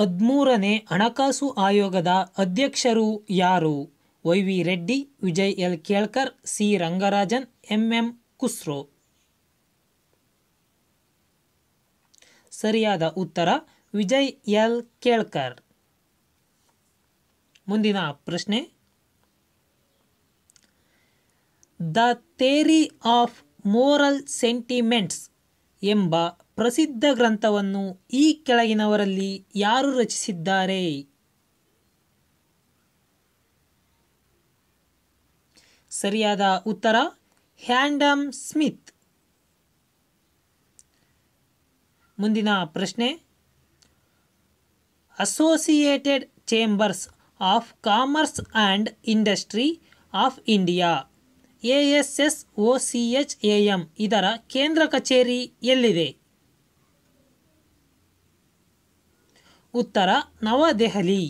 ಹದಿಮೂರನೇ ಹಣಕಾಸು ಆಯೋಗದ ಅಧ್ಯಕ್ಷರು ಯಾರು Y V Reddy Vijay L Kelkar C Rangarajan M M Khusro ಸರಿಯಾದ ಉತ್ತರ ವಿಜಯ್ ಎಲ್ ಕೇಳ್ಕರ್ ಮುಂದಿನ ಪ್ರಶ್ನೆ the theory of moral sentiments ಎಂಬ ಪ್ರಸಿದ್ಧ ಗ್ರಂಥವನ್ನು ಈ ಕೆಳಗಿನವರಲ್ಲಿ ಯಾರು ರಚಿಸಿದ್ದಾರೆ ಸರಿಯಾದ ಉತ್ತರ ಹ್ಯಾಂಡಮ್ ಸ್ಮಿತ್ ಮುಂದಿನ ಪ್ರಶ್ನೆ associated chambers of commerce and industry of India A S S O C H A M ಇದರ ಕೇಂದ್ರ ಕಚೇರಿ ಎಲ್ಲಿದೆ ಉತ್ತರ ನವದೆಹಲಿ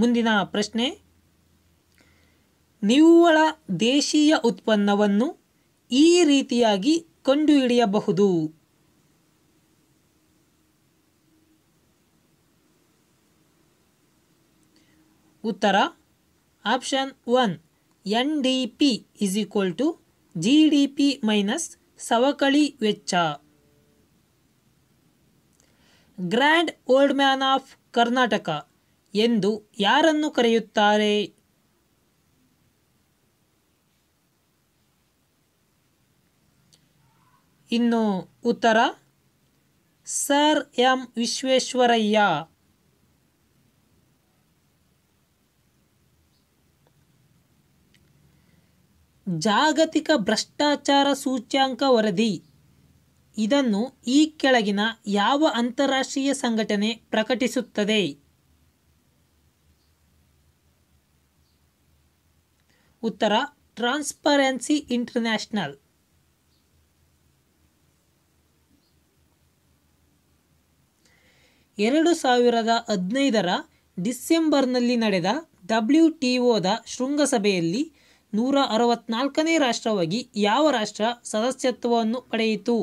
ಮುಂದಿನ ಪ್ರಶ್ನೆ ನಿವ್ವಳ ದೇಶೀಯ ಉತ್ಪನ್ನವನ್ನು ಈ ರೀತಿಯಾಗಿ ಕಂಡುಹಿಡಿಯಬಹುದು ಉತ್ತರ option one N D P is equal to G D P minus ಸವಕಳಿ ವೆಚ್ಚ grand old man of Karnataka ಎಂದು ಯಾರನ್ನು ಕರೆಯುತ್ತಾರೆ ಇನ್ನು ಉತ್ತರ ಸರ್ ಎಂ ವಿಶ್ವೇಶ್ವರಯ್ಯ ಜಾಗತಿಕ ಭ್ರಷ್ಟಾಚಾರ ಸೂಚ್ಯಾಂಕ ವರದಿ ಇದನ್ನು ಈ ಕೆಳಗಿನ ಯಾವ ಅಂತಾರಾಷ್ಟ್ರೀಯ ಸಂಘಟನೆ ಪ್ರಕಟಿಸುತ್ತದೆ ಉತ್ತರ ಟ್ರಾನ್ಸ್ಪರೆನ್ಸಿ ಇಂಟರ್ನ್ಯಾಷನಲ್ ಎರಡು ಸಾವಿರದ ಹದಿನೈದರ ಡಿಸೆಂಬರ್ನಲ್ಲಿ ನಡೆದ ಡಬ್ಲ್ಯೂ ಟಿ ಒದ ಶೃಂಗಸಭೆಯಲ್ಲಿ ನೂರ ಅರವತ್ನಾಲ್ಕನೇ ರಾಷ್ಟ್ರವಾಗಿ ಯಾವ ರಾಷ್ಟ್ರ ಸದಸ್ಯತ್ವವನ್ನು ಪಡೆಯಿತು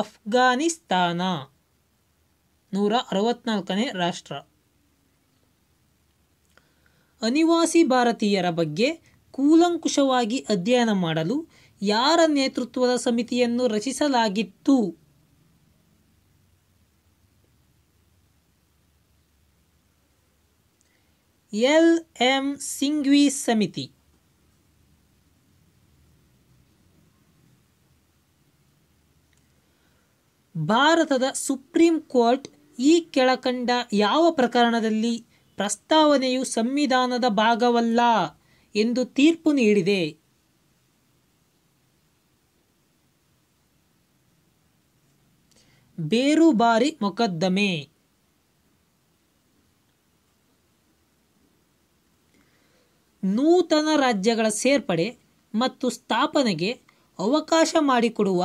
ಅಫ್ಘಾನಿಸ್ತಾನ ನೂರ ಅರವತ್ನಾಲ್ಕನೇ ರಾಷ್ಟ್ರ ಅನಿವಾಸಿ ಭಾರತೀಯರ ಬಗ್ಗೆ ಕೂಲಂಕುಷವಾಗಿ ಅಧ್ಯಯನ ಮಾಡಲು ಯಾರ ನೇತೃತ್ವದ ಸಮಿತಿಯನ್ನು ರಚಿಸಲಾಗಿತ್ತು ಎಲ್ ಎಂ ಸಿಂಗ್ವಿ ಸಮಿತಿ ಭಾರತದ ಸುಪ್ರೀಂ ಕೋರ್ಟ್ ಈ ಕೆಳಕಂಡ ಯಾವ ಪ್ರಕರಣದಲ್ಲಿ ಪ್ರಸ್ತಾವನೆಯು ಸಂವಿಧಾನದ ಭಾಗವಲ್ಲ ಎಂದು ತೀರ್ಪು ನೀಡಿದೆ ಬಾರಿ ಮೊಕದ್ದಮೆ ನೂತನ ರಾಜ್ಯಗಳ ಸೇರ್ಪಡೆ ಮತ್ತು ಸ್ಥಾಪನೆಗೆ ಅವಕಾಶ ಮಾಡಿಕೊಡುವ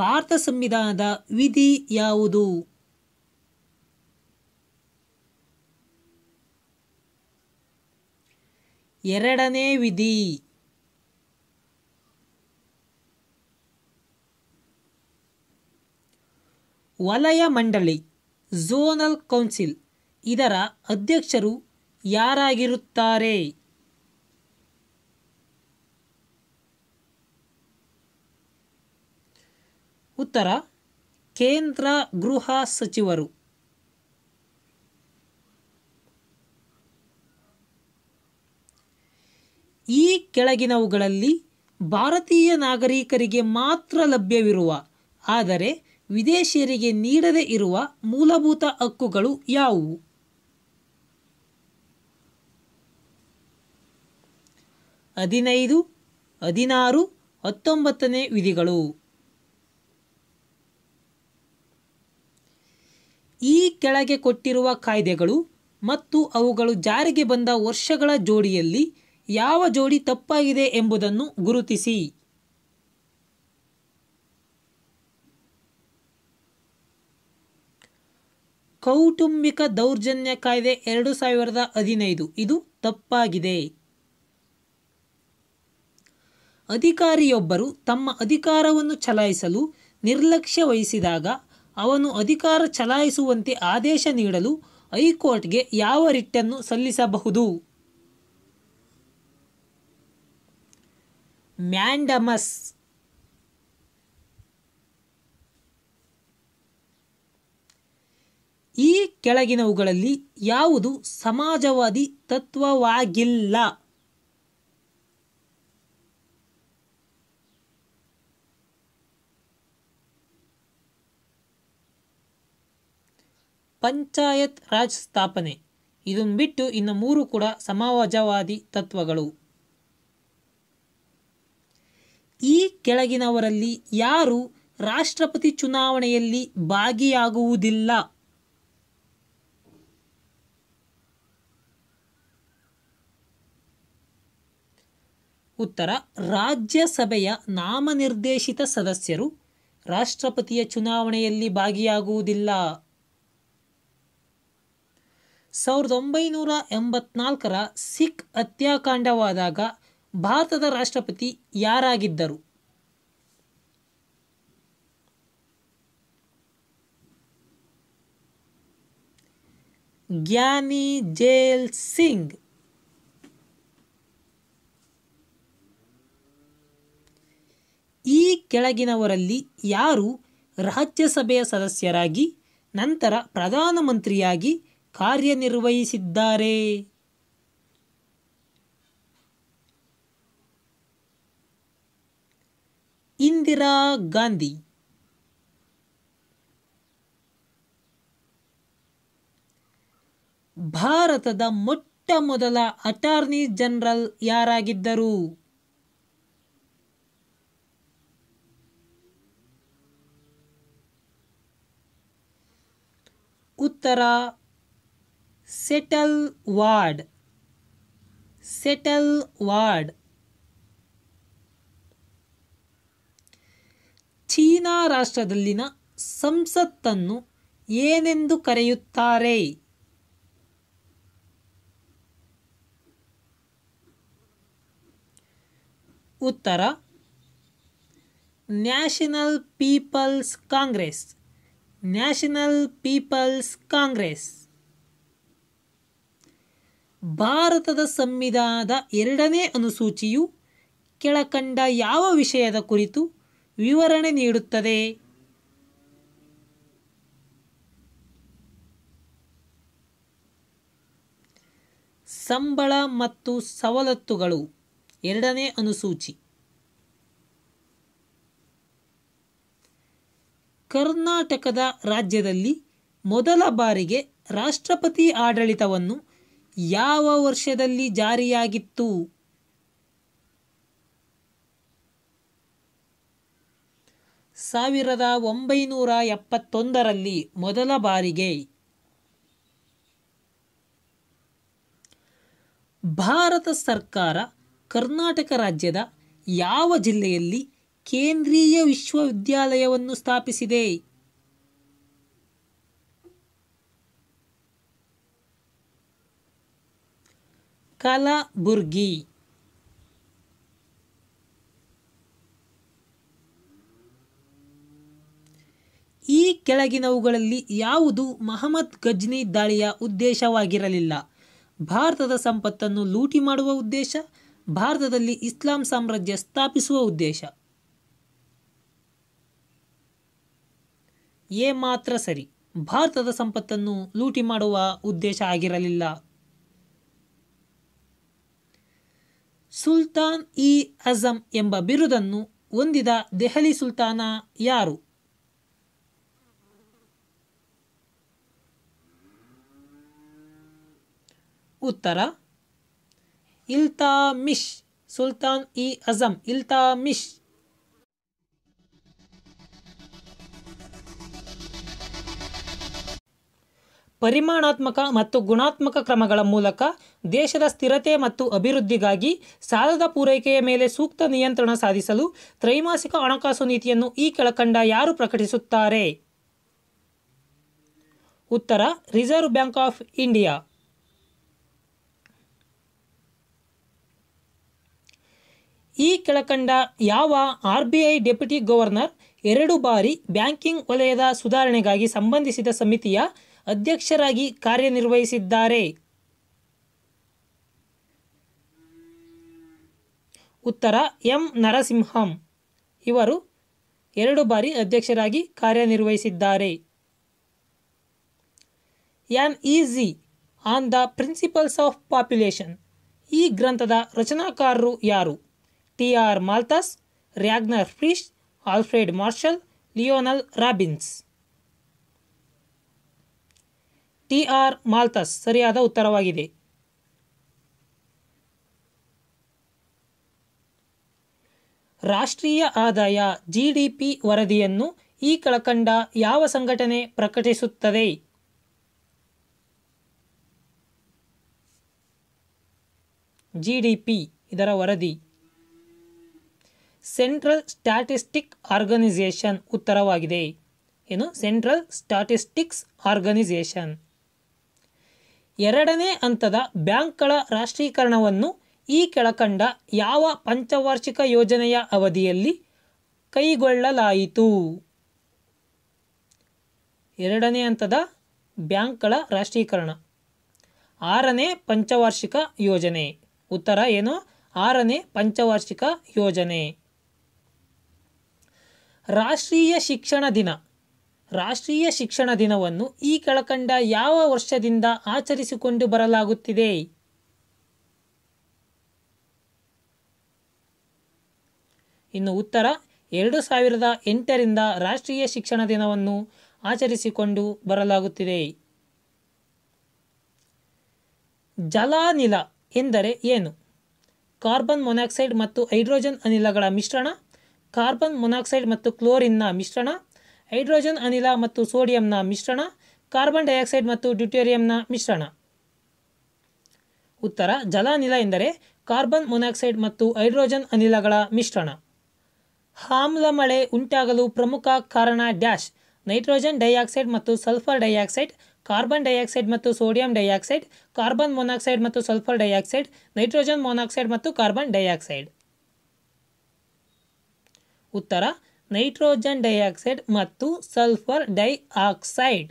ಭಾರತ ಸಂವಿಧಾನದ ವಿಧಿ ಯಾವುದು ಎರಡನೇ ವಿಧಿ ವಲಯ ಮಂಡಳಿ ಝೋನಲ್ ಕೌನ್ಸಿಲ್ ಇದರ ಅಧ್ಯಕ್ಷರು ಯಾರಾಗಿರುತ್ತಾರೆ ಉತ್ತರ ಕೇಂದ್ರ ಗೃಹ ಸಚಿವರು ಈ ಕೆಳಗಿನವುಗಳಲ್ಲಿ ಭಾರತೀಯ ನಾಗರಿಕರಿಗೆ ಮಾತ್ರ ಲಭ್ಯವಿರುವ ಆದರೆ ವಿದೇಶಿಯರಿಗೆ ನೀಡದೇ ಇರುವ ಮೂಲಭೂತ ಹಕ್ಕುಗಳು ಯಾವುವು ಹದಿನೈದು ಹದಿನಾರು ಹತ್ತೊಂಬತ್ತನೇ ವಿಧಿಗಳು ಈ ಕೆಳಗೆ ಕೊಟ್ಟಿರುವ ಕಾಯ್ದೆಗಳು ಮತ್ತು ಅವುಗಳು ಜಾರಿಗೆ ಬಂದ ವರ್ಷಗಳ ಜೋಡಿಯಲ್ಲಿ ಯಾವ ಜೋಡಿ ತಪ್ಪಾಗಿದೆ ಎಂಬುದನ್ನು ಗುರುತಿಸಿ ಕೌಟುಂಬಿಕ ದೌರ್ಜನ್ಯ ಕಾಯ್ದೆ ಎರಡು ಸಾವಿರದ ಹದಿನೈದು ಇದು ತಪ್ಪಾಗಿದೆ ಅಧಿಕಾರಿಯೊಬ್ಬರು ತಮ್ಮ ಅಧಿಕಾರವನ್ನು ಚಲಾಯಿಸಲು ನಿರ್ಲಕ್ಷ್ಯ ವಹಿಸಿದಾಗ ಅವನು ಅಧಿಕಾರ ಚಲಾಯಿಸುವಂತೆ ಆದೇಶ ನೀಡಲು ಹೈಕೋರ್ಟ್ಗೆ ಯಾವ ರಿಟ್ಟನ್ನು ಸಲ್ಲಿಸಬಹುದು ಮ್ಯಾಂಡಮಸ್ ಈ ಕೆಳಗಿನವುಗಳಲ್ಲಿ ಯಾವುದು ಸಮಾಜವಾದಿ ತತ್ವವಾಗಿಲ್ಲ ಪಂಚಾಯತ್ ರಾಜ್ ಸ್ಥಾಪನೆ ಇದನ್ನು ಬಿಟ್ಟು ಇನ್ನು ಮೂರು ಕೂಡ ಸಮಾಜವಾದಿ ತತ್ವಗಳು ಈ ಕೆಳಗಿನವರಲ್ಲಿ ಯಾರು ರಾಷ್ಟ್ರಪತಿ ಚುನಾವಣೆಯಲ್ಲಿ ಭಾಗಿಯಾಗುವುದಿಲ್ಲ ಉತ್ತರ ರಾಜ್ಯಸಭೆಯ ನಾಮನಿರ್ದೇಶಿತ ಸದಸ್ಯರು ರಾಷ್ಟ್ರಪತಿಯ ಚುನಾವಣೆಯಲ್ಲಿ ಭಾಗಿಯಾಗುವುದಿಲ್ಲ ಸಾವಿರದ ಒಂಬೈನೂರ ಎಂಬತ್ನಾಲ್ಕರ ಸಿಖ್ ಹತ್ಯಾಕಾಂಡವಾದಾಗ ಭಾರತದ ರಾಷ್ಟ್ರಪತಿ ಯಾರಾಗಿದ್ದರು ಗ್ಯಾನಿ ಜೇಲ್ ಸಿಂಗ್ ಈ ಕೆಳಗಿನವರಲ್ಲಿ ಯಾರು ರಾಜ್ಯಸಭೆಯ ಸದಸ್ಯರಾಗಿ ನಂತರ ಪ್ರಧಾನಮಂತ್ರಿಯಾಗಿ ಕಾರ್ಯನಿರ್ವಹಿಸಿದ್ದಾರೆ ಇಂದಿರಾ ಗಾಂಧಿ ಭಾರತದ ಮೊಟ್ಟ ಮೊದಲ ಅಟಾರ್ನಿ ಜನರಲ್ ಯಾರಾಗಿದ್ದರು ಉತ್ತರ ಸೆಟಲ್ ವಾರ್ಡ್ ಸೆಟಲ್ ವಾರ್ಡ್ ಚೀನಾ ರಾಷ್ಟ್ರದಲ್ಲಿನ ಸಂಸತ್ತನ್ನು ಏನೆಂದು ಕರೆಯುತ್ತಾರೆ ಉತ್ತರ national people's congress national people's congress ಭಾರತದ ಸಂವಿಧಾನದ ಎರಡನೇ ಅನುಸೂಚಿಯು ಕೆಳಕಂಡ ಯಾವ ವಿಷಯದ ಕುರಿತು ವಿವರಣೆ ನೀಡುತ್ತದೆ ಸಂಬಳ ಮತ್ತು ಸವಲತ್ತುಗಳು ಎರಡನೇ ಅನುಸೂಚಿ ಕರ್ನಾಟಕದ ರಾಜ್ಯದಲ್ಲಿ ಮೊದಲ ಬಾರಿಗೆ ರಾಷ್ಟ್ರಪತಿ ಆಡಳಿತವನ್ನು ಯಾವ ವರ್ಷದಲ್ಲಿ ಜಾರಿಯಾಗಿತ್ತು ಸಾವಿರದ ಒಂಬೈನೂರ ಎಪ್ಪತ್ತೊಂದರಲ್ಲಿ ಮೊದಲ ಬಾರಿಗೆ ಭಾರತ ಸರ್ಕಾರ ಕರ್ನಾಟಕ ರಾಜ್ಯದ ಯಾವ ಜಿಲ್ಲೆಯಲ್ಲಿ ಕೇಂದ್ರೀಯ ವಿಶ್ವವಿದ್ಯಾಲಯವನ್ನು ಸ್ಥಾಪಿಸಿದೆ ಕಲಬುರ್ಗಿ ಈ ಕೆಳಗಿನವುಗಳಲ್ಲಿ ಯಾವುದು ಮಹಮ್ಮದ್ ಗಜ್ನಿ ದಾಳಿಯ ಉದ್ದೇಶವಾಗಿರಲಿಲ್ಲ ಭಾರತದ ಸಂಪತ್ತನ್ನು ಲೂಟಿ ಮಾಡುವ ಉದ್ದೇಶ ಭಾರತದಲ್ಲಿ ಇಸ್ಲಾಂ ಸಾಮ್ರಾಜ್ಯ ಸ್ಥಾಪಿಸುವ ಉದ್ದೇಶ ಏ ಮಾತ್ರ ಸರಿ ಭಾರತದ ಸಂಪತ್ತನ್ನು ಲೂಟಿ ಮಾಡುವ ಉದ್ದೇಶ ಆಗಿರಲಿಲ್ಲ ಸುಲ್ತಾನ್ ಇ ಅಜಂ ಎಂಬ ಬಿರುದನ್ನು ಹೊಂದಿದ ದೆಹಲಿ ಸುಲ್ತಾನ ಯಾರು ಉತ್ತರ ಇಲ್ತಾಮಿಶ್ ಸುಲ್ತಾನ್ ಇ ಅಜಂ ಇಲ್ತಾಮಿಶ್ ಪರಿಮಾಣಾತ್ಮಕ ಮತ್ತು ಗುಣಾತ್ಮಕ ಕ್ರಮಗಳ ಮೂಲಕ ದೇಶದ ಸ್ಥಿರತೆ ಮತ್ತು ಅಭಿವೃದ್ಧಿಗಾಗಿ ಸಾಲದ ಪೂರೈಕೆಯ ಮೇಲೆ ಸೂಕ್ತ ನಿಯಂತ್ರಣ ಸಾಧಿಸಲು ತ್ರೈಮಾಸಿಕ ಹಣಕಾಸು ನೀತಿಯನ್ನು ಈ ಕೆಳಕಂಡ ಯಾರು ಪ್ರಕಟಿಸುತ್ತಾರೆ ಉತ್ತರ ರಿಸರ್ವ್ ಬ್ಯಾಂಕ್ ಆಫ್ ಇಂಡಿಯಾ ಈ ಕೆಳಕಂಡ ಯಾವ ಆರ್ ಬಿ ಐ ಗವರ್ನರ್ ಎರಡು ಬಾರಿ ಬ್ಯಾಂಕಿಂಗ್ ವಲಯದ ಸುಧಾರಣೆಗಾಗಿ ಸಂಬಂಧಿಸಿದ ಸಮಿತಿಯ ಅಧ್ಯಕ್ಷರಾಗಿ ಕಾರ್ಯನಿರ್ವಹಿಸಿದ್ದಾರೆ ಉತ್ತರ ಎಂ ನರಸಿಂಹಂ ಇವರು ಎರಡು ಬಾರಿ ಅಧ್ಯಕ್ಷರಾಗಿ ಕಾರ್ಯನಿರ್ವಹಿಸಿದ್ದಾರೆ an essay on the principles of population ಈ ಗ್ರಂಥದ ರಚನಾಕಾರರು ಯಾರು T R Malthus Ragnar Frisch Alfred Marshall Lionel Robbins T R Malthus ಸರಿಯಾದ ಉತ್ತರವಾಗಿದೆ ರಾಷ್ಟ್ರೀಯ ಆದಾಯ ಜಿಡಿಪಿ ವರದಿಯನ್ನು ಈ ಕಳಕಂಡ ಯಾವ ಸಂಘಟನೆ ಪ್ರಕಟಿಸುತ್ತದೆ ಜಿಡಿಪಿ ಇದರ ವರದಿ ಸೆಂಟ್ರಲ್ ಸ್ಟ್ಯಾಟಿಸ್ಟಿಕ್ ಆರ್ಗನೈಸೇಷನ್ ಉತ್ತರವಾಗಿದೆ ಏನು ಸೆಂಟ್ರಲ್ ಸ್ಟ್ಯಾಟಿಸ್ಟಿಕ್ಸ್ ಆರ್ಗನೈಸೇಷನ್ ಎರಡನೇ ಹಂತದ ಬ್ಯಾಂಕ್ಗಳ ರಾಷ್ಟ್ರೀಕರಣವನ್ನು ಈ ಕೆಳಕಂಡ ಯಾವ ಪಂಚವಾರ್ಷಿಕ ಯೋಜನೆಯ ಅವಧಿಯಲ್ಲಿ ಕೈಗೊಳ್ಳಲಾಯಿತು ಎರಡನೇ ಹಂತದ ಬ್ಯಾಂಕ್ಗಳ ರಾಷ್ಟ್ರೀಕರಣ ಆರನೇ ಪಂಚವಾರ್ಷಿಕ ಯೋಜನೆ ಉತ್ತರ ಏನು ಆರನೇ ಪಂಚವಾರ್ಷಿಕ ಯೋಜನೆ ರಾಷ್ಟ್ರೀಯ ಶಿಕ್ಷಣ ದಿನ ರಾಷ್ಟ್ರೀಯ ಶಿಕ್ಷಣ ದಿನವನ್ನು ಈ ಕೆಳಕಂಡ ಯಾವ ವರ್ಷದಿಂದ ಆಚರಿಸಿಕೊಂಡು ಬರಲಾಗುತ್ತಿದೆ ಇನ್ನು ಉತ್ತರ ಎರಡು ಸಾವಿರದ ಎಂಟರಿಂದ ರಾಷ್ಟ್ರೀಯ ಶಿಕ್ಷಣ ದಿನವನ್ನು ಆಚರಿಸಿಕೊಂಡು ಬರಲಾಗುತ್ತಿದೆ ಜಲಾನಿಲ ಎಂದರೆ ಏನು ಕಾರ್ಬನ್ ಮೊನಾಕ್ಸೈಡ್ ಮತ್ತು ಹೈಡ್ರೋಜನ್ ಅನಿಲಗಳ ಮಿಶ್ರಣ ಕಾರ್ಬನ್ ಮೊನಾಕ್ಸೈಡ್ ಮತ್ತು ಕ್ಲೋರಿನ್ನ ಮಿಶ್ರಣ ಹೈಡ್ರೋಜನ್ ಅನಿಲ ಮತ್ತು ಸೋಡಿಯಂನ ಮಿಶ್ರಣ ಕಾರ್ಬನ್ ಡೈಆಕ್ಸೈಡ್ ಮತ್ತು ಡ್ಯೂಟೇರಿಯಂನ ಮಿಶ್ರಣ ಉತ್ತರ ಜಲಾನಿಲ ಎಂದರೆ ಕಾರ್ಬನ್ ಮೊನಾಕ್ಸೈಡ್ ಮತ್ತು ಹೈಡ್ರೋಜನ್ ಅನಿಲಗಳ ಮಿಶ್ರಣ ಆಮ್ಲ ಮಳೆ ಉಂಟಾಗಲು ಪ್ರಮುಖ ಕಾರಣ ಡ್ಯಾಶ್ ನೈಟ್ರೋಜನ್ ಡೈಆಕ್ಸೈಡ್ ಮತ್ತು ಸಲ್ಫರ್ ಡೈಆಕ್ಸೈಡ್ ಕಾರ್ಬನ್ ಡೈಆಕ್ಸೈಡ್ ಮತ್ತು ಸೋಡಿಯಂ ಡೈಆಕ್ಸೈಡ್ ಕಾರ್ಬನ್ ಮೊನಾಕ್ಸೈಡ್ ಮತ್ತು ಸಲ್ಫರ್ ಡೈಆಕ್ಸೈಡ್ ನೈಟ್ರೋಜನ್ ಮೊನಾಕ್ಸೈಡ್ ಮತ್ತು ಕಾರ್ಬನ್ ಡೈಆಕ್ಸೈಡ್ ಉತ್ತರ ನೈಟ್ರೋಜನ್ ಡೈಆಕ್ಸೈಡ್ ಮತ್ತು ಸಲ್ಫರ್ ಡೈಆಕ್ಸೈಡ್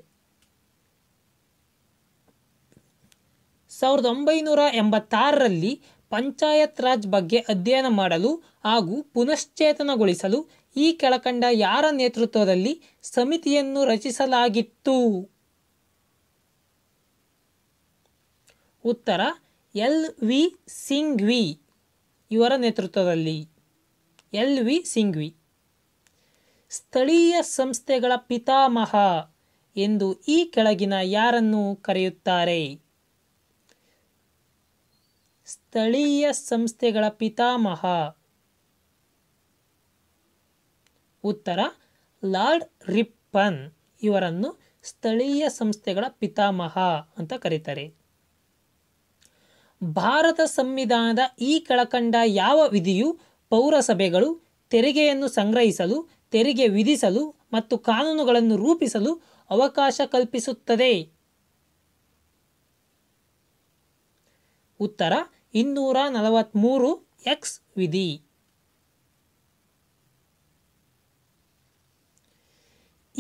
ಸಾವಿರದ ಒಂಬೈನೂರ ಎಂಬತ್ತಾರರಲ್ಲಿ ಪಂಚಾಯತ್ ರಾಜ್ ಬಗ್ಗೆ ಅಧ್ಯಯನ ಮಾಡಲು ಹಾಗೂ ಪುನಶ್ಚೇತನಗೊಳಿಸಲು ಈ ಕೆಳಕಂಡ ಯಾರ ನೇತೃತ್ವದಲ್ಲಿ ಸಮಿತಿಯನ್ನು ರಚಿಸಲಾಗಿತ್ತು ಉತ್ತರ ಎಲ್ ವಿ ಸಿಂಘ್ವಿ ಇವರ ನೇತೃತ್ವದಲ್ಲಿ ಎಲ್ ವಿ ಸಿಂಘ್ವಿ ಸ್ಥಳೀಯ ಸಂಸ್ಥೆಗಳ ಪಿತಾಮಹ ಎಂದು ಈ ಕೆಳಗಿನ ಯಾರನ್ನು ಕರೆಯುತ್ತಾರೆ ಸ್ಥಳೀಯ ಸಂಸ್ಥೆಗಳ ಪಿತಾಮಹ ಉತ್ತರ ಲಾರ್ಡ್ ರಿಪ್ಪನ್ ಇವರನ್ನು ಸ್ಥಳೀಯ ಸಂಸ್ಥೆಗಳ ಪಿತಾಮಹ ಅಂತ ಕರೀತಾರೆ ಭಾರತ ಸಂವಿಧಾನದ ಈ ಕೆಳಕಂಡ ಯಾವ ವಿಧಿಯು ಪೌರಸಭೆಗಳು ತೆರಿಗೆಯನ್ನು ಸಂಗ್ರಹಿಸಲು ತೆರಿಗೆ ವಿಧಿಸಲು ಮತ್ತು ಕಾನೂನುಗಳನ್ನು ರೂಪಿಸಲು ಅವಕಾಶ ಕಲ್ಪಿಸುತ್ತದೆ ಉತ್ತರ ಇನ್ನೂರ ನಲವತ್ಮೂರು ಎಕ್ಸ್ ವಿಧಿ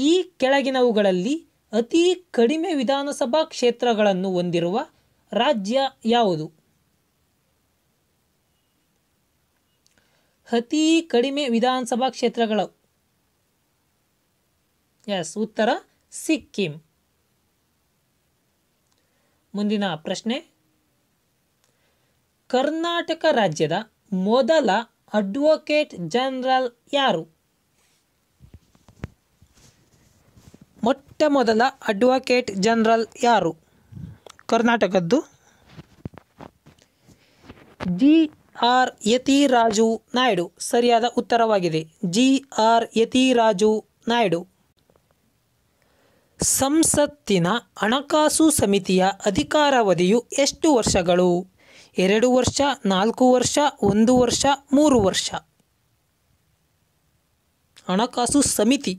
ಈ ಕೆಳಗಿನವುಗಳಲ್ಲಿ ಅತಿ ಕಡಿಮೆ ವಿಧಾನಸಭಾ ಕ್ಷೇತ್ರಗಳನ್ನು ಹೊಂದಿರುವ ರಾಜ್ಯ ಯಾವುದು ಅತೀ ಕಡಿಮೆ ವಿಧಾನಸಭಾ ಕ್ಷೇತ್ರಗಳು ಎಸ್ ಉತ್ತರ ಸಿಕ್ಕಿಂ ಮುಂದಿನ ಪ್ರಶ್ನೆ ಕರ್ನಾಟಕ ರಾಜ್ಯದ ಮೊದಲ ಅಡ್ವೊಕೇಟ್ ಜನರಲ್ ಯಾರು ಮೊಟ್ಟ ಮೊದಲ ಅಡ್ವೊಕೇಟ್ ಜನರಲ್ ಯಾರು ಕರ್ನಾಟಕದ್ದು ಜಿ ಆರ್ ಯತಿರಾಜು ನಾಯ್ಡು ಸರಿಯಾದ ಉತ್ತರವಾಗಿದೆ ಜಿ ಆರ್ ಯತಿರಾಜು ನಾಯ್ಡು ಸಂಸತ್ತಿನ ಹಣಕಾಸು ಸಮಿತಿಯ ಅಧಿಕಾರಾವಧಿಯು ಎಷ್ಟು ವರ್ಷಗಳು ಎರಡು ವರ್ಷ ನಾಲ್ಕು ವರ್ಷ ಒಂದು ವರ್ಷ ಮೂರು ವರ್ಷ ಹಣಕಾಸು ಸಮಿತಿ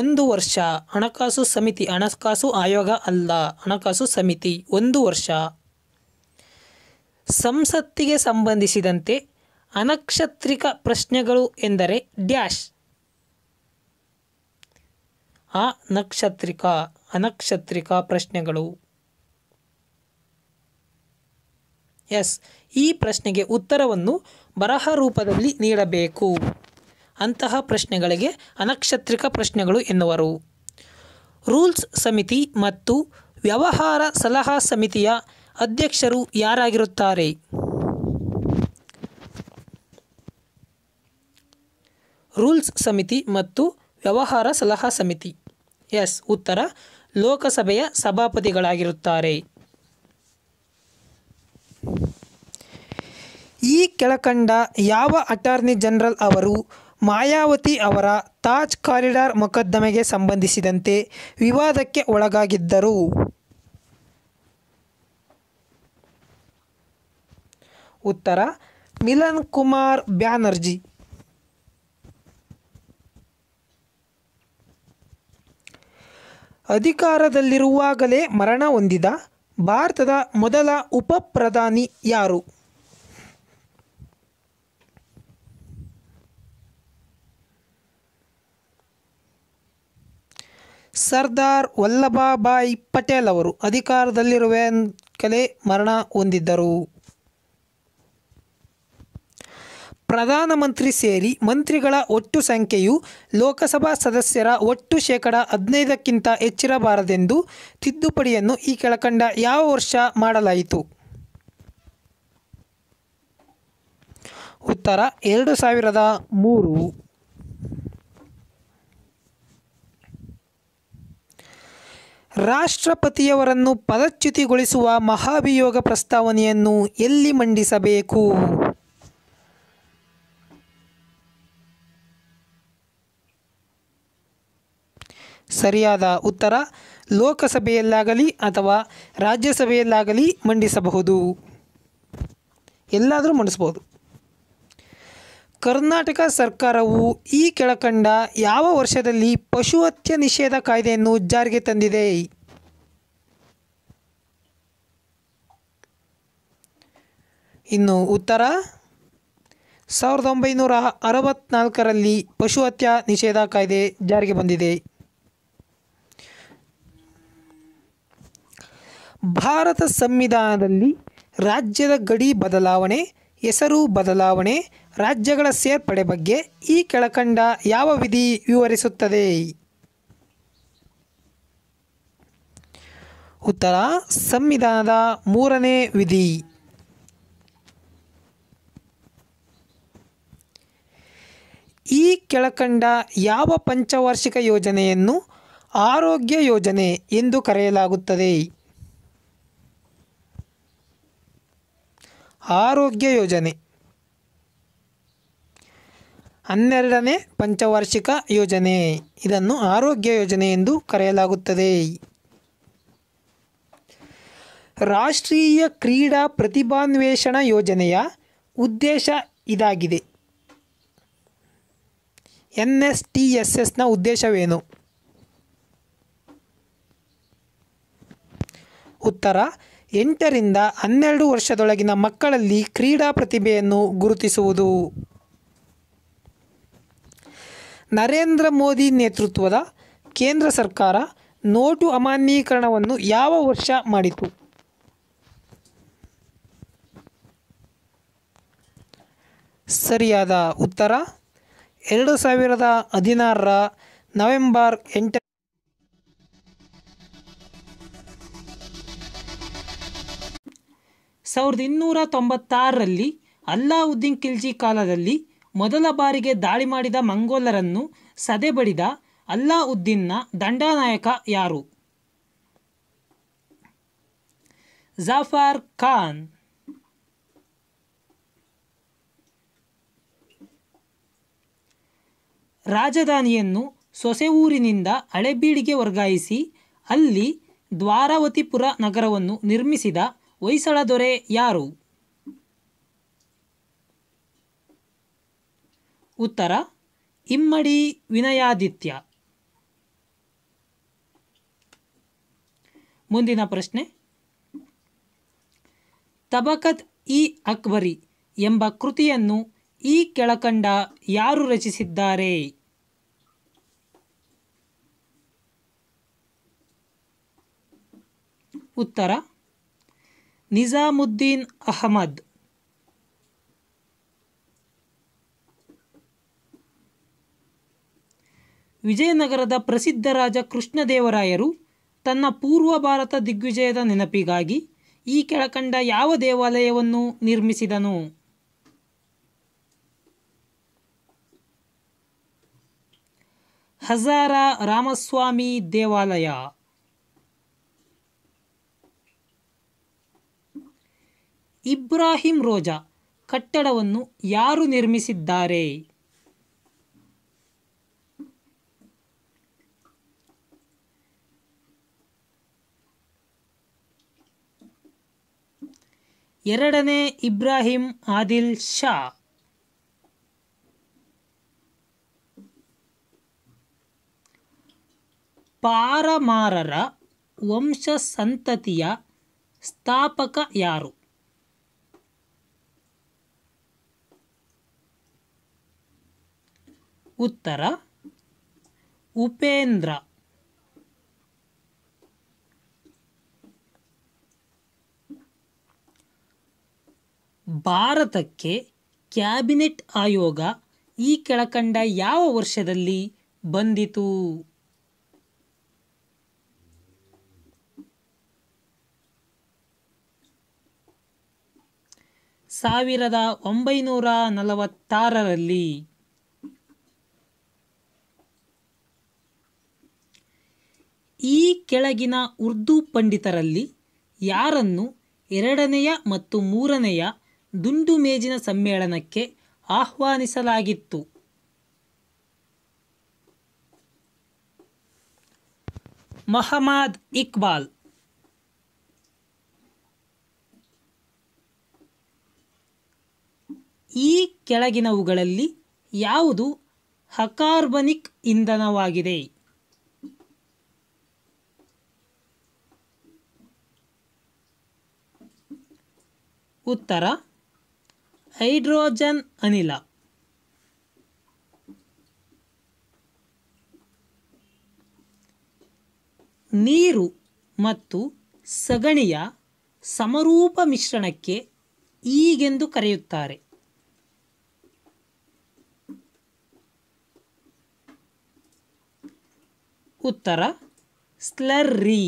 ಒಂದು ವರ್ಷ ಹಣಕಾಸು ಸಮಿತಿ ಹಣಕಾಸು ಆಯೋಗ ಅಲ್ಲ ಹಣಕಾಸು ಸಮಿತಿ ಒಂದು ವರ್ಷ ಸಂಸತ್ತಿಗೆ ಸಂಬಂಧಿಸಿದಂತೆ ಅನಕ್ಷತ್ರಿಕ ಪ್ರಶ್ನೆಗಳು ಎಂದರೆ ಡ್ಯಾಶ್ ಅನಕ್ಷತ್ರಿಕ ಅನಕ್ಷತ್ರಿಕ ಪ್ರಶ್ನೆಗಳು ಎಸ್ ಈ ಪ್ರಶ್ನೆಗೆ ಉತ್ತರವನ್ನು ಬರಹ ರೂಪದಲ್ಲಿ ನೀಡಬೇಕು ಅಂತಹ ಪ್ರಶ್ನೆಗಳಿಗೆ ಅನಕ್ಷತ್ರಿಕ ಪ್ರಶ್ನೆಗಳು ಎನ್ನುವರು ರೂಲ್ಸ್ ಸಮಿತಿ ಮತ್ತು ವ್ಯವಹಾರ ಸಲಹಾ ಸಮಿತಿಯ ಅಧ್ಯಕ್ಷರು ಯಾರಾಗಿರುತ್ತಾರೆ ರೂಲ್ಸ್ ಸಮಿತಿ ಮತ್ತು ವ್ಯವಹಾರ ಸಲಹಾ ಸಮಿತಿ ಎಸ್ ಉತ್ತರ ಲೋಕಸಭೆಯ ಸಭಾಪತಿಗಳಾಗಿರುತ್ತಾರೆ ಈ ಕೆಳಕಂಡ ಯಾವ ಅಟಾರ್ನಿ ಜನರಲ್ ಅವರು ಮಾಯಾವತಿ ಅವರ ತಾಜ್ ಕಾರಿಡಾರ್ ಮೊಕದ್ದಮೆಗೆ ಸಂಬಂಧಿಸಿದಂತೆ ವಿವಾದಕ್ಕೆ ಒಳಗಾಗಿದ್ದರು ಉತ್ತರ ಮಿಲನ್ ಕುಮಾರ್ ಬ್ಯಾನರ್ಜಿ ಅಧಿಕಾರದಲ್ಲಿರುವಾಗಲೇ ಮರಣ ಹೊಂದಿದ ಭಾರತದ ಮೊದಲ ಉಪ ಯಾರು ಸರ್ದಾರ್ ವಲ್ಲಭಭಾಯಿ ಪಟೇಲ್ ಅವರು ಅಧಿಕಾರದಲ್ಲಿರುವಾಗಲೇ ಮರಣ ಹೊಂದಿದ್ದರು ಪ್ರಧಾನಮಂತ್ರಿ ಸೇರಿ ಮಂತ್ರಿಗಳ ಒಟ್ಟು ಸಂಖ್ಯೆಯು ಲೋಕಸಭಾ ಸದಸ್ಯರ ಒಟ್ಟು ಶೇಕಡ ಹದಿನೈದಕ್ಕಿಂತ ಹೆಚ್ಚಿರಬಾರದೆಂದು ತಿದ್ದುಪಡಿಯನ್ನು ಈ ಕೆಳಕಂಡ ಯಾವ ವರ್ಷ ಮಾಡಲಾಯಿತು ಉತ್ತರ ಎರಡು ಸಾವಿರದ ಮೂರು ರಾಷ್ಟ್ರಪತಿಯವರನ್ನು ಪದಚ್ಯುತಿಗೊಳಿಸುವ ಮಹಾಭಿಯೋಗ ಪ್ರಸ್ತಾವನೆಯನ್ನು ಎಲ್ಲಿ ಮಂಡಿಸಬೇಕು ಸರಿಯಾದ ಉತ್ತರ ಲೋಕಸಭೆಯಲ್ಲಾಗಲಿ ಅಥವಾ ರಾಜ್ಯಸಭೆಯಲ್ಲಾಗಲಿ ಮಂಡಿಸಬಹುದು ಎಲ್ಲಾದರೂ ಮಂಡಿಸ್ಬೋದು ಕರ್ನಾಟಕ ಸರ್ಕಾರವು ಈ ಕೆಳಕಂಡ ಯಾವ ವರ್ಷದಲ್ಲಿ ಪಶು ಹತ್ಯ ನಿಷೇಧ ಕಾಯ್ದೆಯನ್ನು ಜಾರಿಗೆ ತಂದಿದೆ ಇನ್ನು ಉತ್ತರ ಸಾವಿರದ ಒಂಬೈನೂರ ಅರವತ್ತ್ನಾಲ್ಕರಲ್ಲಿ ಪಶು ಹತ್ಯೆ ನಿಷೇಧ ಕಾಯ್ದೆ ಜಾರಿಗೆ ಬಂದಿದೆ ಭಾರತ ಸಂವಿಧಾನದಲ್ಲಿ ರಾಜ್ಯದ ಗಡಿ ಬದಲಾವಣೆ ಹೆಸರು ಬದಲಾವಣೆ ರಾಜ್ಯಗಳ ಸೇರ್ಪಡೆ ಬಗ್ಗೆ ಈ ಕೆಳಕಂಡ ಯಾವ ವಿಧಿ ವಿವರಿಸುತ್ತದೆ ಉತ್ತರ ಸಂವಿಧಾನದ ಮೂರನೇ ವಿಧಿ ಈ ಕೆಳಕಂಡ ಯಾವ ಪಂಚವಾರ್ಷಿಕ ಯೋಜನೆಯನ್ನು ಆರೋಗ್ಯ ಯೋಜನೆ ಎಂದು ಕರೆಯಲಾಗುತ್ತದೆ ಆರೋಗ್ಯ ಯೋಜನೆ ಹನ್ನೆರಡನೇ ಪಂಚವಾರ್ಷಿಕ ಯೋಜನೆ ಇದನ್ನು ಆರೋಗ್ಯ ಯೋಜನೆ ಎಂದು ಕರೆಯಲಾಗುತ್ತದೆ ರಾಷ್ಟ್ರೀಯ ಕ್ರೀಡಾ ಪ್ರತಿಭಾನ್ವೇಷಣ ಯೋಜನೆಯ ಉದ್ದೇಶ ಇದಾಗಿದೆ ಎನ್ ಎಸ್ ಟಿ ಎಸ್ ಎಸ್ನ ಉದ್ದೇಶವೇನು ಉತ್ತರ ಎಂಟರಿಂದ ಹನ್ನೆರಡು ವರ್ಷದೊಳಗಿನ ಮಕ್ಕಳಲ್ಲಿ ಕ್ರೀಡಾ ಪ್ರತಿಭೆಯನ್ನು ಗುರುತಿಸುವುದು ನರೇಂದ್ರ ಮೋದಿ ನೇತೃತ್ವದ ಕೇಂದ್ರ ಸರ್ಕಾರ ನೋಟು ಅಮಾನ್ಯೀಕರಣವನ್ನು ಯಾವ ವರ್ಷ ಮಾಡಿತು ಸರಿಯಾದ ಉತ್ತರ ಎರಡು ಸಾವಿರದ ಹದಿನಾರರ ನವೆಂಬರ್ ಎಂಟ ಸಾವಿರದ ಇನ್ನೂರ ತೊಂಬತ್ತಾರರಲ್ಲಿ ಅಲ್ಲಾವುದ್ದೀನ್ ಖಿಲ್ಜಿ ಕಾಲದಲ್ಲಿ ಮೊದಲ ಬಾರಿಗೆ ದಾಳಿ ಮಾಡಿದ ಮಂಗೋಲರನ್ನು ಸದೆಬಡಿದ ಅಲ್ಲಾವುದ್ದೀನ್ನ ದಂಡನಾಯಕ ಯಾರು ಜಾಫರ್ ಖಾನ್ ರಾಜಧಾನಿಯನ್ನು ಸೊಸೆ ಊರಿನಿಂದ ಹಳೆಬೀಡಿಗೆ ವರ್ಗಾಯಿಸಿ ಅಲ್ಲಿ ದ್ವಾರಾವತಿಪುರ ನಗರವನ್ನು ನಿರ್ಮಿಸಿದ ಹೊಯ್ಸಳ ದೊರೆ ಯಾರು ಉತ್ತರ ಇಮ್ಮಡಿ ವಿನಯಾದಿತ್ಯ ಮುಂದಿನ ಪ್ರಶ್ನೆ ತಬಕತ್ ಇ ಅಕ್ಬರಿ ಎಂಬ ಕೃತಿಯನ್ನು ಈ ಕೆಳಕಂಡ ಯಾರು ರಚಿಸಿದ್ದಾರೆ ಉತ್ತರ ನಿಜಾಮುದ್ದೀನ್ ಅಹಮದ್ ವಿಜಯನಗರದ ಪ್ರಸಿದ್ಧ ರಾಜ ಕೃಷ್ಣದೇವರಾಯರು ತನ್ನ ಪೂರ್ವ ಭಾರತ ದಿಗ್ವಿಜಯದ ನೆನಪಿಗಾಗಿ ಈ ಕೆಳಕಂಡ ಯಾವ ದೇವಾಲಯವನ್ನು ನಿರ್ಮಿಸಿದನು ಹಜಾರ ರಾಮಸ್ವಾಮಿ ದೇವಾಲಯ ಇಬ್ರಾಹಿಂ ರೋಜಾ ಕಟ್ಟಡವನ್ನು ಯಾರು ನಿರ್ಮಿಸಿದ್ದಾರೆ ಎರಡನೇ ಇಬ್ರಾಹಿಂ ಆದಿಲ್ ಶಾ ಪಾರಮಾರರ ವಂಶ ಸಂತತಿಯ ಸ್ಥಾಪಕ ಯಾರು ಉತ್ತರ ಉಪೇಂದ್ರ ಭಾರತಕ್ಕೆ ಕ್ಯಾಬಿನೆಟ್ ಆಯೋಗ ಈ ಕೆಳಕಂಡ ಯಾವ ವರ್ಷದಲ್ಲಿ ಬಂದಿತು ಸಾವಿರದ ಒಂಬೈನೂರ ನಲವತ್ತಾರರಲ್ಲಿ ಕೆಳಗಿನ ಉರ್ದು ಪಂಡಿತರಲ್ಲಿ ಯಾರನ್ನು ಎರಡನೆಯ ಮತ್ತು ಮೂರನೆಯ ದುಂಡು ಮೇಜಿನ ಸಮ್ಮೇಳನಕ್ಕೆ ಆಹ್ವಾನಿಸಲಾಗಿತ್ತು ಮೊಹಮ್ಮದ್ ಇಕ್ಬಾಲ್ ಈ ಕೆಳಗಿನವುಗಳಲ್ಲಿ ಯಾವುದು ಹಕಾರ್ಬನಿಕ್ ಇಂಧನವಾಗಿದೆ ಉತ್ತರ ಹೈಡ್ರೋಜನ್ ಅನಿಲ ನೀರು ಮತ್ತು ಸಗಣಿಯ ಸಮರೂಪ ಮಿಶ್ರಣಕ್ಕೆ ಈಗೆಂದು ಕರೆಯುತ್ತಾರೆ ಉತ್ತರ ಸ್ಲರ್ರೀ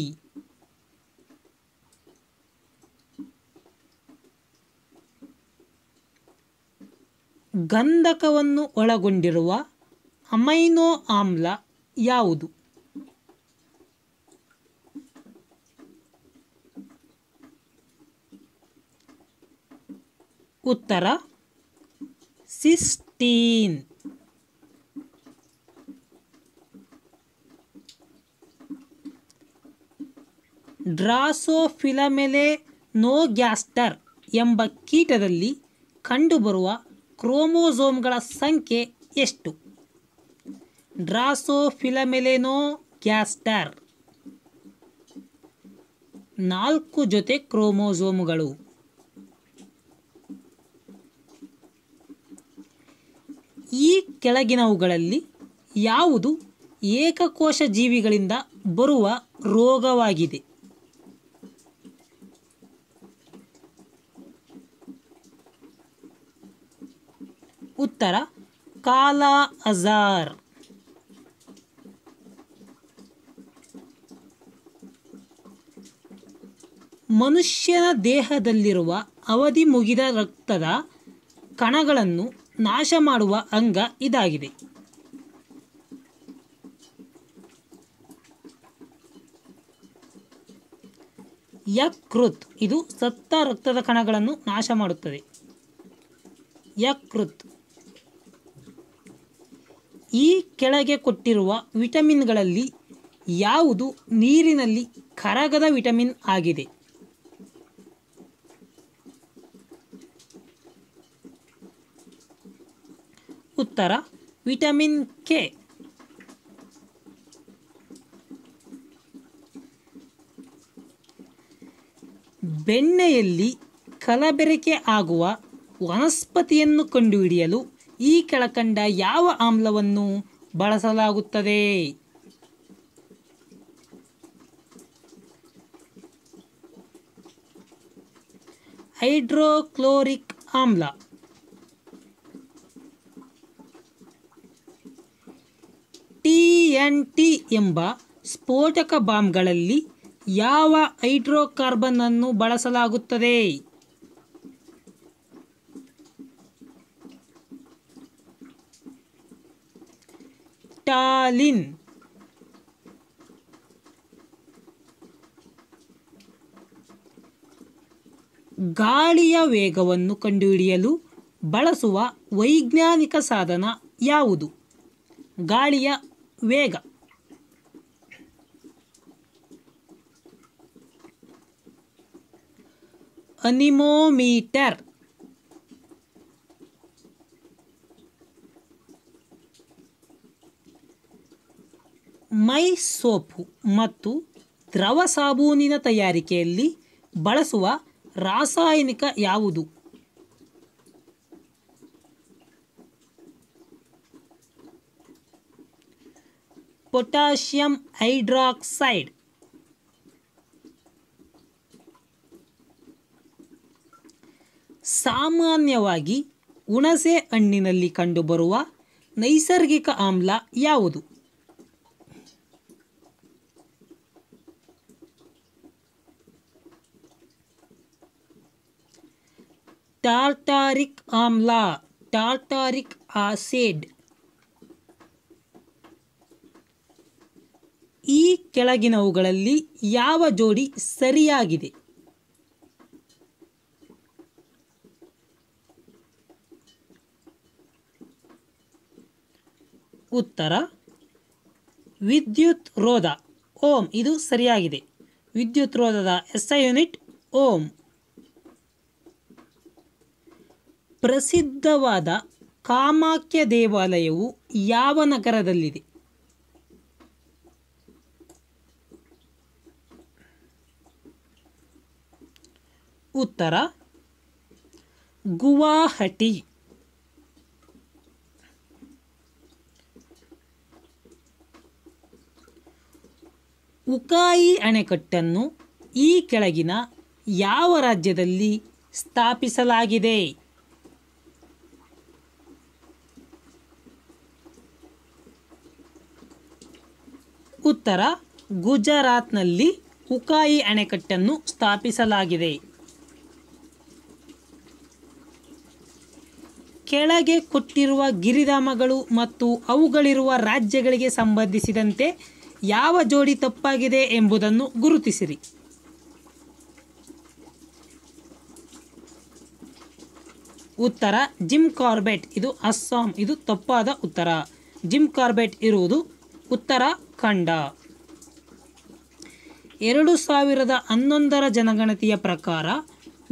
ಗಂಧಕವನ್ನು ಒಳಗೊಂಡಿರುವ ಅಮೈನೋ ಆಮ್ಲ ಯಾವುದು ಉತ್ತರ ಸಿಸ್ಟೀನ್ ಡ್ರಾಸೋಫಿಲಮೆಲೆ ನೋಗ್ಯಾಸ್ಟರ್ ಎಂಬ ಕೀಟದಲ್ಲಿ ಕಂಡುಬರುವ ಕ್ರೋಮೋಸೋಮ್ಗಳ ಸಂಖ್ಯೆ ಎಷ್ಟು ಡ್ರಾಸೋಫಿಲಮೆಲೆನೋ ಕ್ಯಾಸ್ಟರ್ ನಾಲ್ಕು ಜೊತೆ ಕ್ರೋಮೋಸೋಮ್ಗಳು ಈ ಕೆಳಗಿನವುಗಳಲ್ಲಿ ಯಾವುದು ಏಕಕೋಶ ಜೀವಿಗಳಿಂದ ಬರುವ ರೋಗವಾಗಿದೆ ಉತ್ತರ ಕಾಲಾ ಅಜಾರ್ ಮನುಷ್ಯನ ದೇಹದಲ್ಲಿರುವ ಅವಧಿ ಮುಗಿದ ರಕ್ತದ ಕಣಗಳನ್ನು ನಾಶ ಮಾಡುವ ಅಂಗ ಇದಾಗಿದೆ ಯಕೃತ್ ಇದು ಸತ್ತ ರಕ್ತದ ಕಣಗಳನ್ನು ನಾಶ ಮಾಡುತ್ತದೆ ಯಕೃತ್ ಈ ಕೆಳಗೆ ಕೊಟ್ಟಿರುವ ವಿಟಮಿನ್ಗಳಲ್ಲಿ ಯಾವುದು ನೀರಿನಲ್ಲಿ ಕರಗದ ವಿಟಮಿನ್ ಆಗಿದೆ ಉತ್ತರ ವಿಟಮಿನ್ ಕೆ ಬೆಣ್ಣೆಯಲ್ಲಿ ಕಲಬೆರಕೆ ಆಗುವ ವನಸ್ಪತಿಯನ್ನು ಕಂಡುಹಿಡಿಯಲು ಈ ಕೆಳಕಂಡ ಯಾವ ಆಮ್ಲವನ್ನು ಬಳಸಲಾಗುತ್ತದೆ ಹೈಡ್ರೋಕ್ಲೋರಿಕ್ ಆಮ್ಲ ಟಿ ಎನ್ ಟಿ ಎಂಬ ಸ್ಫೋಟಕ ಬಾಂಬ್ಗಳಲ್ಲಿ ಯಾವ ಹೈಡ್ರೋಕಾರ್ಬನ್ ಅನ್ನು ಬಳಸಲಾಗುತ್ತದೆ ಟಾಲಿನ್ ಗಾಳಿಯ ವೇಗವನ್ನು ಕಂಡುಹಿಡಿಯಲು ಬಳಸುವ ವೈಜ್ಞಾನಿಕ ಸಾಧನ ಯಾವುದು ಗಾಳಿಯ ವೇಗ ಅನಿಮೋಮೀಟರ್ ಮೈ ಸೋಪು ಮತ್ತು ದ್ರವ ಸಾಬೂನಿನ ತಯಾರಿಕೆಯಲ್ಲಿ ಬಳಸುವ ರಾಸಾಯನಿಕ ಯಾವುದು ಪೊಟ್ಯಾಷಿಯಂ ಹೈಡ್ರಾಕ್ಸೈಡ್ ಸಾಮಾನ್ಯವಾಗಿ ಹುಣಸೆ ಹಣ್ಣಿನಲ್ಲಿ ಕಂಡುಬರುವ ನೈಸರ್ಗಿಕ ಆಮ್ಲ ಯಾವುದು ಟಾರ್ಟಾರಿಕ್ ಆಮ್ಲ ಟಾರ್ಟಾರಿಕ್ ಆಸಿಡ್ ಈ ಕೆಳಗಿನವುಗಳಲ್ಲಿ ಯಾವ ಜೋಡಿ ಸರಿಯಾಗಿದೆ ಉತ್ತರ ವಿದ್ಯುತ್ ರೋಧ ಓಂ ಇದು ಸರಿಯಾಗಿದೆ ವಿದ್ಯುತ್ ರೋಧದ ಎಸ್ ಐ ಯೂನಿಟ್ ಓಂ ಪ್ರಸಿದ್ಧವಾದ ಕಾಮಾಖ್ಯ ದೇವಾಲಯವು ಯಾವ ನಗರದಲ್ಲಿದೆ ಉತ್ತರ ಗುವಾಹಟಿ ಉಕಾಯಿ ಅಣೆಕಟ್ಟನ್ನು ಈ ಕೆಳಗಿನ ಯಾವ ರಾಜ್ಯದಲ್ಲಿ ಸ್ಥಾಪಿಸಲಾಗಿದೆ ಉತ್ತರ ಗುಜರಾತ್ನಲ್ಲಿ ಉಕಾಯಿ ಅಣೆಕಟ್ಟನ್ನು ಸ್ಥಾಪಿಸಲಾಗಿದೆ ಕೆಳಗೆ ಕೊಟ್ಟಿರುವ ಗಿರಿಧಾಮಗಳು ಮತ್ತು ಅವುಗಳಿರುವ ರಾಜ್ಯಗಳಿಗೆ ಸಂಬಂಧಿಸಿದಂತೆ ಯಾವ ಜೋಡಿ ತಪ್ಪಾಗಿದೆ ಎಂಬುದನ್ನು ಗುರುತಿಸಿರಿ ಉತ್ತರ ಜಿಮ್ ಕಾರ್ಬೆಟ್ ಇದು ಅಸ್ಸಾಂ ಇದು ತಪ್ಪಾದ ಉತ್ತರ ಜಿಮ್ ಕಾರ್ಬೆಟ್ ಇರುವುದು ಉತ್ತರಾಖಂಡ ಎರಡು ಸಾವಿರದ ಹನ್ನೊಂದರ ಜನಗಣತಿಯ ಪ್ರಕಾರ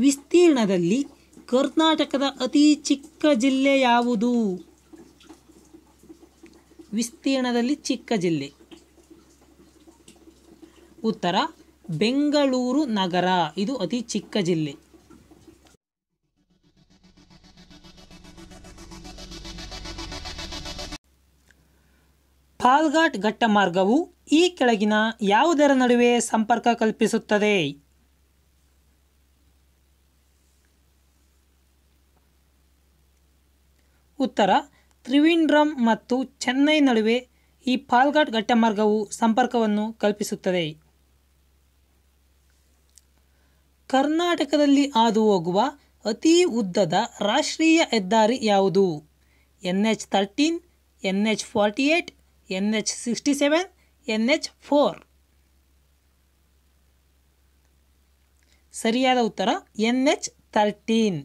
ವಿಸ್ತೀರ್ಣದಲ್ಲಿ ಕರ್ನಾಟಕದ ಅತಿ ಚಿಕ್ಕ ಜಿಲ್ಲೆ ಯಾವುದು ವಿಸ್ತೀರ್ಣದಲ್ಲಿ ಚಿಕ್ಕ ಜಿಲ್ಲೆ ಉತ್ತರ ಬೆಂಗಳೂರು ನಗರ ಇದು ಅತಿ ಚಿಕ್ಕ ಜಿಲ್ಲೆ ಪಾಲ್ಘಾಟ್ ಘಟ್ಟ ಮಾರ್ಗವು ಈ ಕೆಳಗಿನ ಯಾವುದರ ನಡುವೆ ಸಂಪರ್ಕ ಕಲ್ಪಿಸುತ್ತದೆ ಉತ್ತರ ತ್ರಿವಿಂಡ್ರಂ ಮತ್ತು ಚೆನ್ನೈ ನಡುವೆ ಈ ಪಾಲ್ಘಾಟ್ ಘಟ್ಟ ಮಾರ್ಗವು ಸಂಪರ್ಕವನ್ನು ಕಲ್ಪಿಸುತ್ತದೆ ಕರ್ನಾಟಕದಲ್ಲಿ ಹಾದು ಹೋಗುವ ಅತಿ ಉದ್ದದ ರಾಷ್ಟ್ರೀಯ ಹೆದ್ದಾರಿ ಯಾವುದು N H thirteen N H forty eight N H sixty seven N H four ಸರಿಯಾದ ಉತ್ತರ N H thirteen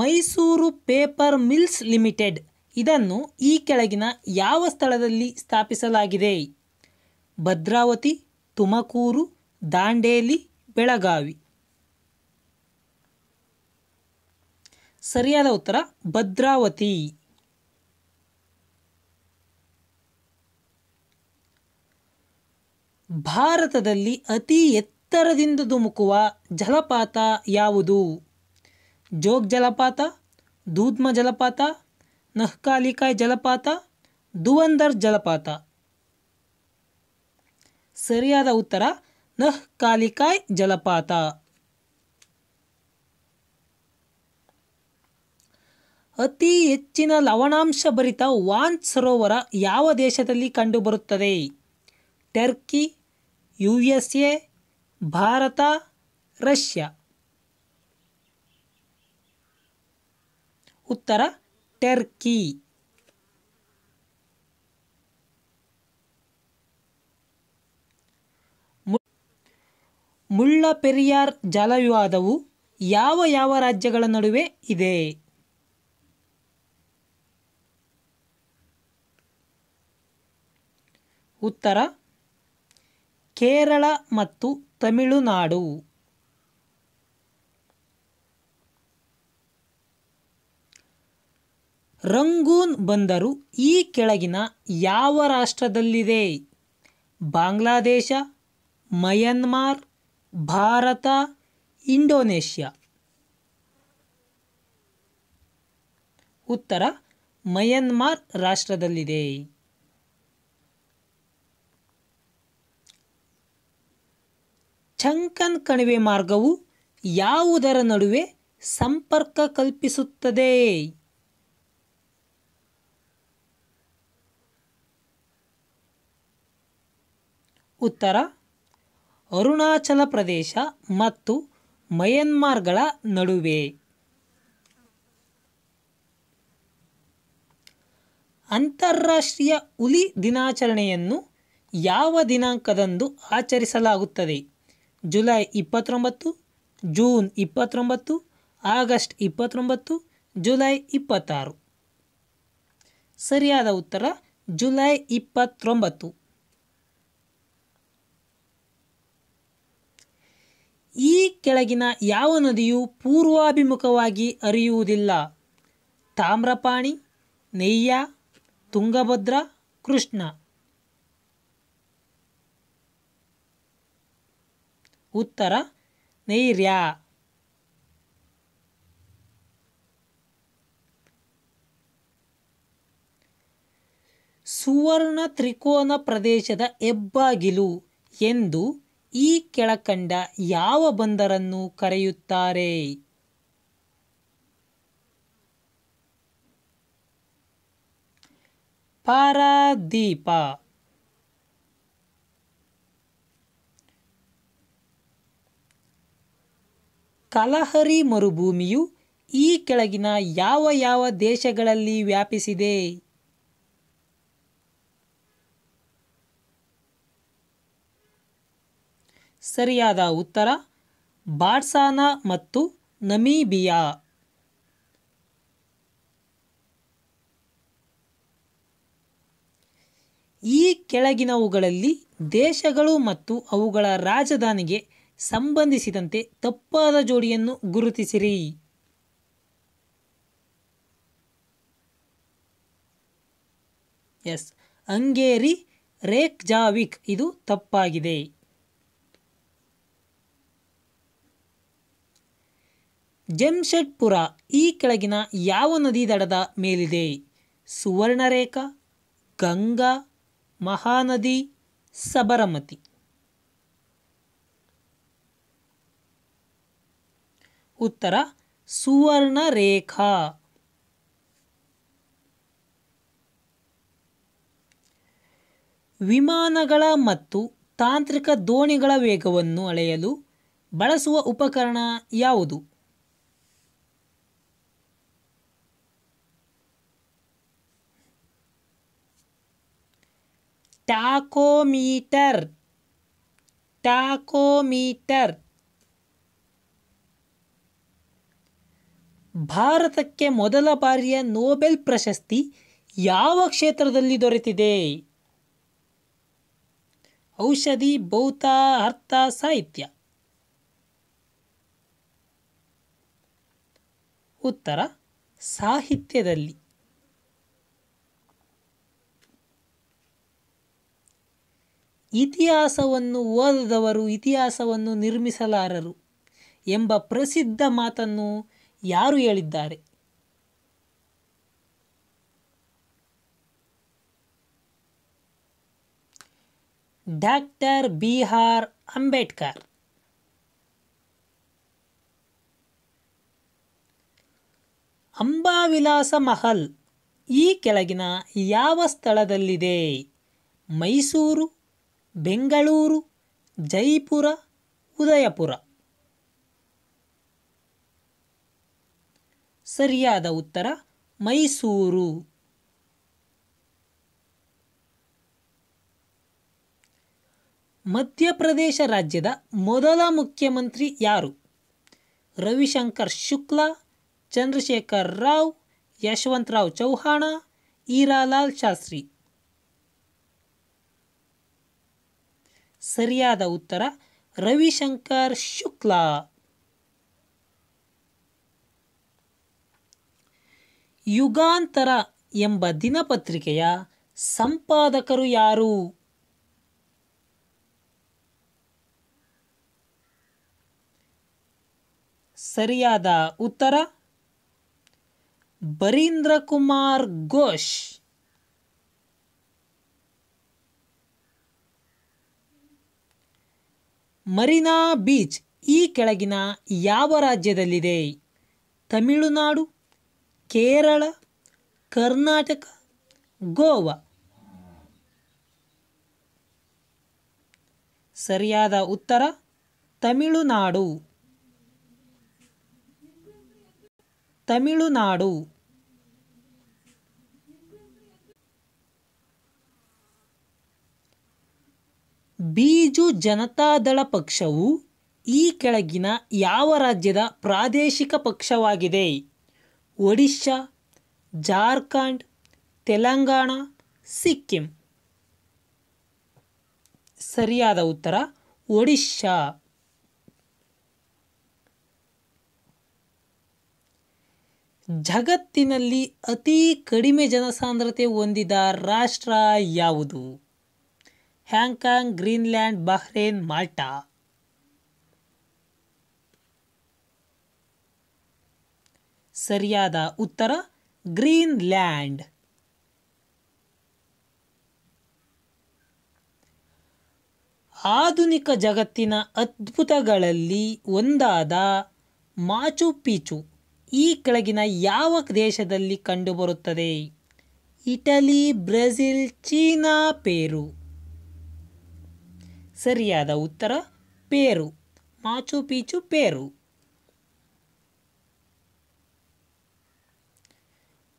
Mysore paper mills limited ಇದನ್ನು ಈ ಕೆಳಗಿನ ಯಾವ ಸ್ಥಳದಲ್ಲಿ ಸ್ಥಾಪಿಸಲಾಗಿದೆ ಭದ್ರಾವತಿ ತುಮಕೂರು ದಾಂಡೇಲಿ ಬೆಳಗಾವಿ ಸರಿಯಾದ ಉತ್ತರ ಭದ್ರಾವತಿ ಭಾರತದಲ್ಲಿ ಅತಿ ಎತ್ತರದಿಂದ ಧುಮುಕುವ ಜಲಪಾತ ಯಾವುದು ಜೋಗ್ ಜಲಪಾತ ದೂದ್ಮ ಜಲಪಾತ ನಹ್ಕಾಲಿಕಾಯ್ ಜಲಪಾತ ದುವಂದರ್ ಜಲಪಾತ ಸರಿಯಾದ ಉತ್ತರ ನಹ್ಕಾಲಿಕಾಯ್ ಜಲಪಾತ ಅತಿ ಹೆಚ್ಚಿನ ಲವಣಾಂಶ ಭರಿತ ವಾನ್ ಸರೋವರ ಯಾವ ದೇಶದಲ್ಲಿ ಕಂಡುಬರುತ್ತದೆ Turkey U S A Bharat Russia ಉತ್ತರ ಟರ್ಕಿ ಮುಳ್ಳ ಪೆರಿಯಾರ್ ಯಾವ ಯಾವ ರಾಜ್ಯಗಳ ನಡುವೆ ಇದೆ ಉತ್ತರ ಕೇರಳ ಮತ್ತು ತಮಿಳುನಾಡು ರಂಗೂನ್ ಬಂದರು ಈ ಕೆಳಗಿನ ಯಾವ ರಾಷ್ಟ್ರದಲ್ಲಿದೆ ಬಾಂಗ್ಲಾದೇಶ ಮಯನ್ಮಾರ್ ಭಾರತ ಇಂಡೋನೇಷ್ಯಾ ಉತ್ತರ ಮಯನ್ಮಾರ್ ರಾಷ್ಟ್ರದಲ್ಲಿದೆ ಚಂಕನ್ ಕಣಿವೆ ಮಾರ್ಗವು ಯಾವುದರ ನಡುವೆ ಸಂಪರ್ಕ ಕಲ್ಪಿಸುತ್ತದೆ ಉತ್ತರ ಅರುಣಾಚಲ ಪ್ರದೇಶ ಮತ್ತು ಮಯನ್ಮಾರ್ಗಳ ನಡುವೆ ಅಂತಾರಾಷ್ಟ್ರೀಯ ಹುಲಿ ದಿನಾಚರಣೆಯನ್ನು ಯಾವ ದಿನಾಂಕದಂದು ಆಚರಿಸಲಾಗುತ್ತದೆ ಜುಲೈ ಇಪ್ಪತ್ತೊಂಬತ್ತು ಜೂನ್ ಇಪ್ಪತ್ತೊಂಬತ್ತು ಆಗಸ್ಟ್ ಇಪ್ಪತ್ತೊಂಬತ್ತು ಜುಲೈ ಇಪ್ಪತ್ತಾರು ಸರಿಯಾದ ಉತ್ತರ ಜುಲೈ ಇಪ್ಪತ್ತೊಂಬತ್ತು ಈ ಕೆಳಗಿನ ಯಾವ ನದಿಯು ಪೂರ್ವಾಭಿಮುಖವಾಗಿ ಅರಿಯುವುದಿಲ್ಲ ತಾಮ್ರಪಾಣಿ ನೆಯ್ಯ ತುಂಗಭದ್ರಾ ಕೃಷ್ಣ ಉತ್ತರ ನೈರ್ಯ ಸುವರ್ಣ ತ್ರಿಕೋನ ಪ್ರದೇಶದ ಹೆಬ್ಬಾಗಿಲು ಎಂದು ಈ ಕೆಳಕಂಡ ಯಾವ ಬಂದರನ್ನು ಕರೆಯುತ್ತಾರೆ ಪಾರಾದೀಪ ಕಲಹರಿ ಮರುಭೂಮಿಯು ಈ ಕೆಳಗಿನ ಯಾವ ಯಾವ ದೇಶಗಳಲ್ಲಿ ವ್ಯಾಪಿಸಿದೆ ಸರಿಯಾದ ಉತ್ತರ ಬಾಡ್ಸಾನ ಮತ್ತು ನಮೀಬಿಯಾ ಈ ಕೆಳಗಿನವುಗಳಲ್ಲಿ ದೇಶಗಳು ಮತ್ತು ಅವುಗಳ ರಾಜಧಾನಿಗೆ ಸಂಬಂಧಿಸಿದಂತೆ ತಪ್ಪಾದ ಜೋಡಿಯನ್ನು ಗುರುತಿಸಿರಿ ಎಸ್ ಅಂಗೇರಿ ರೇಕ್ ಜಾವಿಕ್ ಇದು ತಪ್ಪಾಗಿದೆ ಜಮ್ಷೆಡ್ಪುರ ಈ ಕೆಳಗಿನ ಯಾವ ನದಿ ದಡದ ಮೇಲಿದೆ ಸುವರ್ಣರೇಖಾ ಗಂಗಾ ಮಹಾನದಿ ಸಬರಮತಿ ಉತ್ತರ ಸುವರ್ಣರೇಖಾ ವಿಮಾನಗಳ ಮತ್ತು ತಾಂತ್ರಿಕ ದೋಣಿಗಳ ವೇಗವನ್ನು ಅಳೆಯಲು ಬಳಸುವ ಉಪಕರಣ ಯಾವುದು ಟಾಕೋಮೀಟರ್ ಟಾಕೋಮೀಟರ್ ಭಾರತಕ್ಕೆ ಮೊದಲ ಬಾರಿಯ ನೋಬೆಲ್ ಪ್ರಶಸ್ತಿ ಯಾವ ಕ್ಷೇತ್ರದಲ್ಲಿ ದೊರೆತಿದೆ ಔಷಧಿ ಭೌತ ಅರ್ಥ ಸಾಹಿತ್ಯ ಉತ್ತರ ಸಾಹಿತ್ಯದಲ್ಲಿ ಇತಿಹಾಸವನ್ನು ಓದದವರು ಇತಿಹಾಸವನ್ನು ನಿರ್ಮಿಸಲಾರರು ಎಂಬ ಪ್ರಸಿದ್ಧ ಮಾತನ್ನು ಯಾರು ಹೇಳಿದ್ದಾರೆ ಡಾಕ್ಟರ್ ಬಿಹಾರ್ ಅಂಬೇಡ್ಕರ್ ಅಂಬಾವಿಲಾಸ ಮಹಲ್ ಈ ಕೆಳಗಿನ ಯಾವ ಸ್ಥಳದಲ್ಲಿದೆ ಮೈಸೂರು ಬೆಂಗಳೂರು ಜೈಪುರ ಉದಯಪುರ ಸರಿಯಾದ ಉತ್ತರ ಮೈಸೂರು ಮಧ್ಯಪ್ರದೇಶ ರಾಜ್ಯದ ಮೊದಲ ಮುಖ್ಯಮಂತ್ರಿ ಯಾರು ರವಿಶಂಕರ್ ಶುಕ್ಲಾ ಚಂದ್ರಶೇಖರ್ ರಾವ್ ಯಶವಂತರಾವ್ ಚೌಹಾಣ ಈರಾಲಾಲ್ ಶಾಸ್ತ್ರಿ ಸರಿಯಾದ ಉತ್ತರ ರವಿಶಂಕರ್ ಶುಕ್ಲಾ ಯುಗಾಂತರ ಎಂಬ ದಿನಪತ್ರಿಕೆಯ ಸಂಪಾದಕರು ಯಾರು ಸರಿಯಾದ ಉತ್ತರ ಬರೀಂದ್ರ ಕುಮಾರ್ ಘೋಷ್ ಮರಿನಾ ಬೀಚ್ ಈ ಕೆಳಗಿನ ಯಾವ ರಾಜ್ಯದಲ್ಲಿದೆ ತಮಿಳುನಾಡು ಕೇರಳ ಕರ್ನಾಟಕ ಗೋವಾ ಸರಿಯಾದ ಉತ್ತರ ತಮಿಳುನಾಡು ತಮಿಳುನಾಡು ಬೀಜು ಜನತಾದಳ ಪಕ್ಷವು ಈ ಕೆಳಗಿನ ಯಾವ ರಾಜ್ಯದ ಪ್ರಾದೇಶಿಕ ಪಕ್ಷವಾಗಿದೆ ಒಡಿಶಾ ಜಾರ್ಖಂಡ್ ತೆಲಂಗಾಣ ಸಿಕ್ಕಿಂ ಸರಿಯಾದ ಉತ್ತರ ಒಡಿಶಾ ಜಗತ್ತಿನಲ್ಲಿ ಅತಿ ಕಡಿಮೆ ಜನಸಾಂದ್ರತೆ ಹೊಂದಿದ ರಾಷ್ಟ್ರ ಯಾವುದು ಹ್ಯಾಂಗ್ಕಾಂಗ್ ಗ್ರೀನ್ಲ್ಯಾಂಡ್ ಬಹ್ರೇನ್ ಮಾಲ್ಟಾ ಸರಿಯಾದ ಉತ್ತರ ಗ್ರೀನ್ಲ್ಯಾಂಡ್ ಆಧುನಿಕ ಜಗತ್ತಿನ ಅದ್ಭುತಗಳಲ್ಲಿ ಒಂದಾದ ಮಾಚು ಪೀಚು ಈ ಕೆಳಗಿನ ಯಾವ ದೇಶದಲ್ಲಿ ಕಂಡುಬರುತ್ತದೆ ಇಟಲಿ ಬ್ರೆಜಿಲ್ ಚೀನಾ ಪೇರು ಸರಿಯಾದ ಉತ್ತರ ಪೇರು ಮಾಚು ಪೀಚು ಪೇರು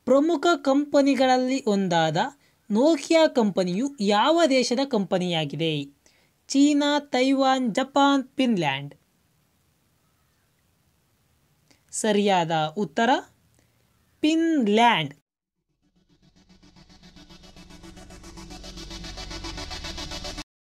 ಪ್ರಮುಖ ಕಂಪನಿಗಳಲ್ಲಿ ಒಂದಾದ ನೋಕಿಯಾ ಕಂಪನಿಯು ಯಾವ ದೇಶದ ಕಂಪನಿಯಾಗಿದೆ ಚೀನಾ ತೈವಾನ್ ಜಪಾನ್ ಫಿನ್ಲ್ಯಾಂಡ್ ಸರಿಯಾದ ಉತ್ತರ ಫಿನ್ಲ್ಯಾಂಡ್